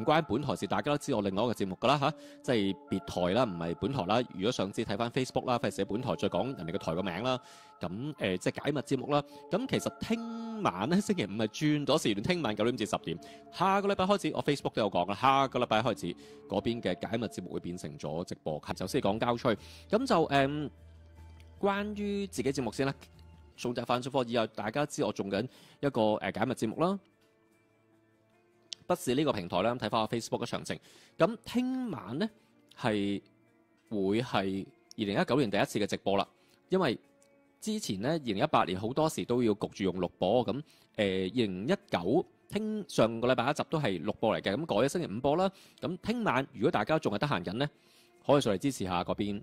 唔關本台事，大家都知我另外一個節目噶啦吓，即係別台啦，唔係本台啦。如果想知睇翻 Facebook 啦，或者寫本台再講人哋個台個名啦。咁誒，即係解密節目啦。咁其實聽晚咧，星期五係轉咗時段，聽晚九點至十點。下個禮拜開始，我 Facebook 都有講啦。下個禮拜開始嗰邊嘅解密節目會變成咗直播首先講郊吹。咁就誒，關於自己節目先啦。送集翻出貨，以後大家知我做緊一個誒解密節目啦。不是呢個平台咧，睇翻我 Facebook 嘅詳情。咁聽晚呢，係會係二零一九年第一次嘅直播啦，因為之前呢，二零一八年好多時都要焗住用錄播，咁誒二零一九聽上個禮拜一集都係錄播嚟嘅，咁改咗星期五播啦。咁聽晚如果大家仲係得閒緊呢，可以上嚟支持下嗰邊。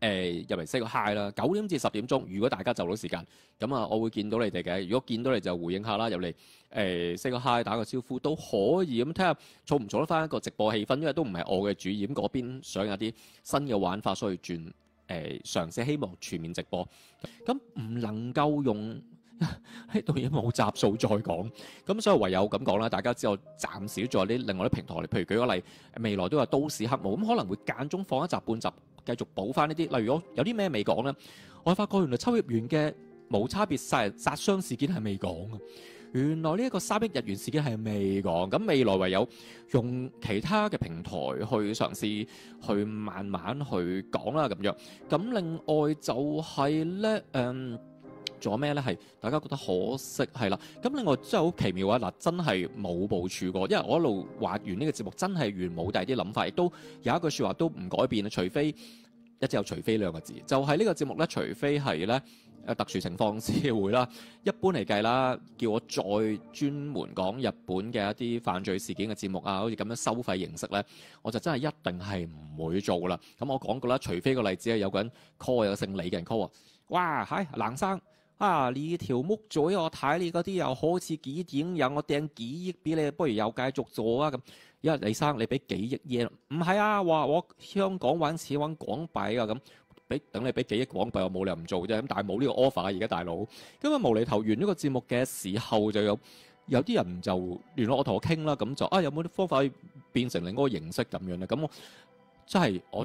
誒入嚟 say 個 hi 啦，九點至十點鐘，如果大家就到時間，咁啊，我會見到你哋嘅。如果見到你就回應下啦，入嚟誒 say 個 hi，打個招呼都可以咁睇下，做唔做得翻一個直播氣氛，因為都唔係我嘅主演嗰邊想有啲新嘅玩法，所以轉誒嘗試希望全面直播。咁唔能夠用 喺度已經冇集數再講，咁所以唯有咁講啦。大家知道，暫時在啲另外啲平台嚟，譬如舉個例，未來都有都市黑幕，咁可能會間中放一集半集。繼續補翻呢啲，例如我有啲咩未講呢？我發覺原來秋葉員嘅冇差別殺殺傷事件係未講嘅，原來呢一個三億日元事件係未講，咁未來唯有用其他嘅平台去嘗試，去慢慢去講啦咁樣。咁另外就係呢。誒。做咩咧？係大家覺得可惜係啦。咁另外真係好奇妙啊！嗱，真係冇部署過，因為我一路畫完呢個節目，真係完冇第二啲諗法，亦都有一句説話都唔改變啊。除非一隻有，除非兩個字，就係呢個節目咧。除非係咧誒特殊情況先會啦。一般嚟計啦，叫我再專門講日本嘅一啲犯罪事件嘅節目啊，好似咁樣收費形式咧，我就真係一定係唔會做啦。咁我講過啦，除非個例子係有個人 call 有姓李嘅人 call 啊，哇！嗨，冷生。啊！你條木嘴，我睇你嗰啲又好似幾點，有我掟幾億俾你，不如有繼續做啊！咁，因为李生你俾幾億嘢唔係啊，話我香港搵錢搵港幣啊！咁，俾等你俾幾億港幣，我冇理由唔做啫。咁但係冇呢個 offer 而家大佬，咁啊無厘頭完呢個節目嘅時候就有有啲人就聯絡我同我傾啦，咁就啊有冇啲方法變成另外一個形式咁樣咧？咁我即係我。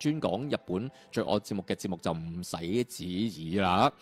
專講日本最爱節目嘅節目就唔使指意啦，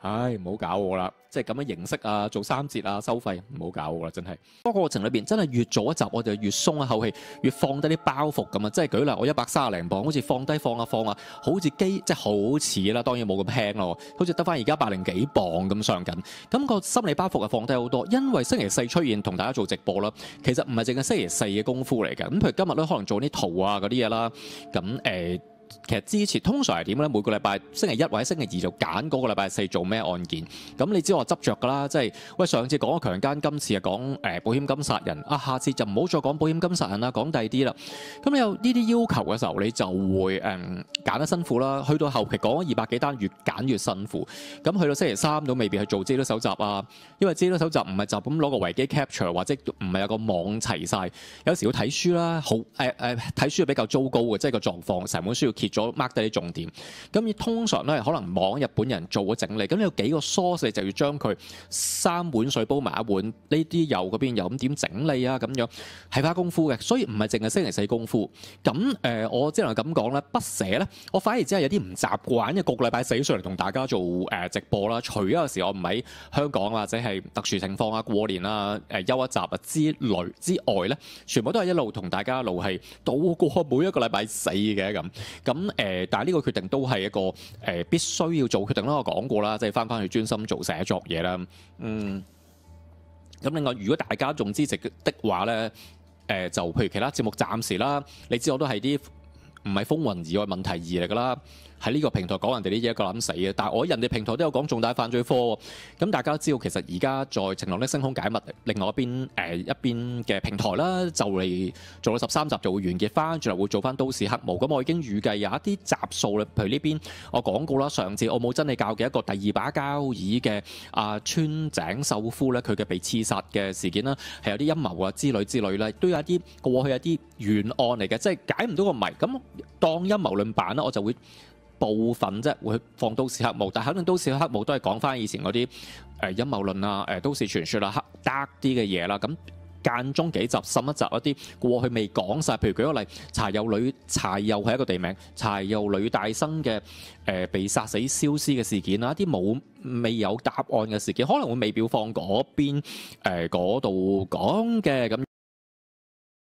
唉，唔好搞我啦！即係咁樣形式啊，做三節啊，收費唔好搞我啦，真係。嗰個過程裏边真係越做一集我就越鬆一口氣，越放低啲包袱咁啊！即係舉例，我一百三十零磅，好似放低放一放啊，好似機即係好似啦，當然冇咁輕咯，好似得翻而家百零幾磅咁上緊，咁個心理包袱啊放低好多。因為星期四出現同大家做直播啦，其實唔係淨係星期四嘅功夫嚟嘅。咁譬如今日咧，可能做啲圖啊嗰啲嘢啦，咁誒。其實之前通常係點咧？每個禮拜星期一或者星期二就揀嗰個禮拜四做咩案件。咁你知我執着㗎啦，即係喂上次講咗強奸，今次又講誒保險金殺人，啊下次就唔好再講保險金殺人啦，講第啲啦。咁你有呢啲要求嘅時候，你就會誒揀得辛苦啦。去到後期講咗二百幾單，越揀越辛苦。咁去到星期三都未必去做資料蒐集啊，因為資料蒐集唔係就咁攞個維基 capture 或者唔係有個網齊晒。有時要睇書啦，好誒誒睇書比較糟糕嘅，即係個狀況成本書要。揭咗 mark 低啲重點，咁而通常咧可能網日本人做咗整理，咁你有幾個 source 你就要將佢三碗水煲埋一碗呢啲油嗰邊油咁點整理啊咁樣係花功夫嘅，所以唔係淨係星期四功夫。咁誒，我只能咁講咧，筆寫咧，我反而真係有啲唔習慣，個個禮拜死上嚟同大家做誒直播啦。除咗有時我唔喺香港或者係特殊情況啊過年啊誒休一集之類之外咧，全部都係一路同大家一路係度過每一個禮拜四嘅咁。咁誒，但係呢個決定都係一個誒必須要做決定啦。我講過啦，即係翻返去專心做寫作嘢啦。嗯，咁另外，如果大家仲支持的話咧，誒就譬如其他節目暫時啦，你知我都係啲。唔係風雲而外問題二嚟噶啦，喺呢個平台講人哋啲嘢一個諗死嘅。但係我人哋平台都有講重大犯罪科喎。咁大家都知道，其實而家在《情的星空解密》另外一邊誒一邊嘅平台啦，就嚟做咗十三集就會完結翻，仲有會做翻《都市黑幕》。咁我已經預計有一啲集數啦，譬如呢邊我講過啦，上次我冇真係教嘅一個第二把交椅嘅阿川井秀夫咧，佢嘅被刺殺嘅事件啦，係有啲陰謀啊之類之類咧，都有一啲過去有啲懸案嚟嘅，即係解唔到個謎咁。當陰謀論版咧，我就會部分啫，會放都市黑幕，但肯定都市黑幕都係講翻以前嗰啲誒陰謀論啊、誒都市傳說啊、黑 dark 啲嘅嘢啦。咁間中幾集、深一集一啲過去未講晒。譬如舉個例，柴友女，柴友係一個地名，柴友女大生嘅誒被殺死消失嘅事件啦，一啲冇未有答案嘅事件，可能會未表放嗰邊嗰度講嘅咁。